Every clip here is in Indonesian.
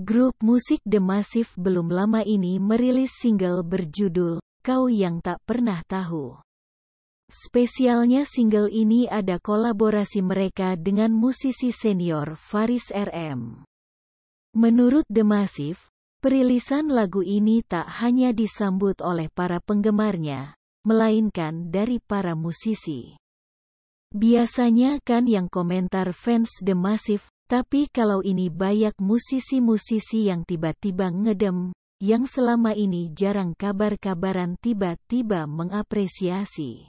Grup musik The Massive belum lama ini merilis single berjudul Kau Yang Tak Pernah Tahu. Spesialnya single ini ada kolaborasi mereka dengan musisi senior Faris RM. Menurut The Massive, perilisan lagu ini tak hanya disambut oleh para penggemarnya, melainkan dari para musisi. Biasanya kan yang komentar fans The Massive tapi kalau ini banyak musisi-musisi yang tiba-tiba ngedem, yang selama ini jarang kabar-kabaran tiba-tiba mengapresiasi.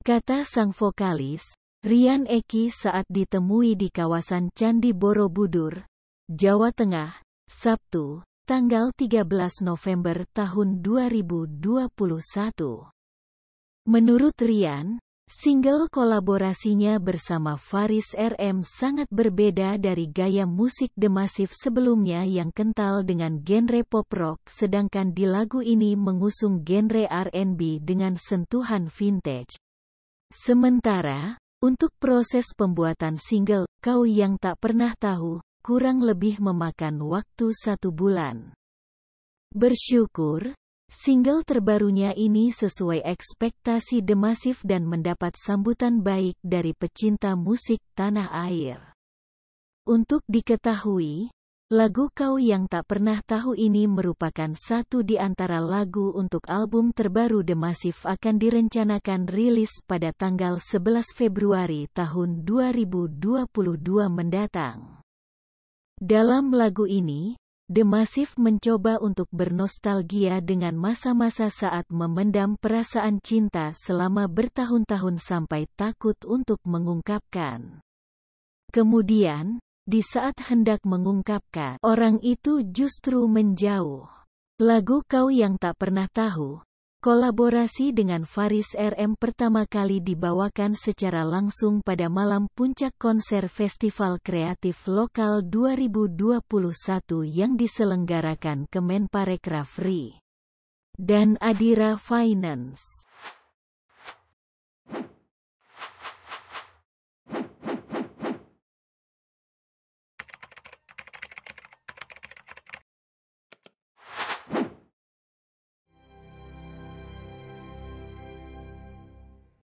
Kata sang vokalis, Rian Eki saat ditemui di kawasan Candi Borobudur, Jawa Tengah, Sabtu, tanggal 13 November tahun 2021. Menurut Rian, Single kolaborasinya bersama Faris RM sangat berbeda dari gaya musik The Massive sebelumnya yang kental dengan genre pop rock sedangkan di lagu ini mengusung genre R&B dengan sentuhan vintage. Sementara, untuk proses pembuatan single, Kau Yang Tak Pernah Tahu, kurang lebih memakan waktu satu bulan. Bersyukur, Single terbarunya ini sesuai ekspektasi The Massive dan mendapat sambutan baik dari pecinta musik tanah air. Untuk diketahui, lagu Kau Yang Tak Pernah Tahu ini merupakan satu di antara lagu untuk album terbaru The Massive akan direncanakan rilis pada tanggal 11 Februari tahun 2022 mendatang. Dalam lagu ini, The Massive mencoba untuk bernostalgia dengan masa-masa saat memendam perasaan cinta selama bertahun-tahun sampai takut untuk mengungkapkan. Kemudian, di saat hendak mengungkapkan, orang itu justru menjauh. Lagu Kau Yang Tak Pernah Tahu, Kolaborasi dengan Faris RM pertama kali dibawakan secara langsung pada malam puncak konser Festival Kreatif Lokal 2021 yang diselenggarakan Kemenparekraf RI dan Adira Finance.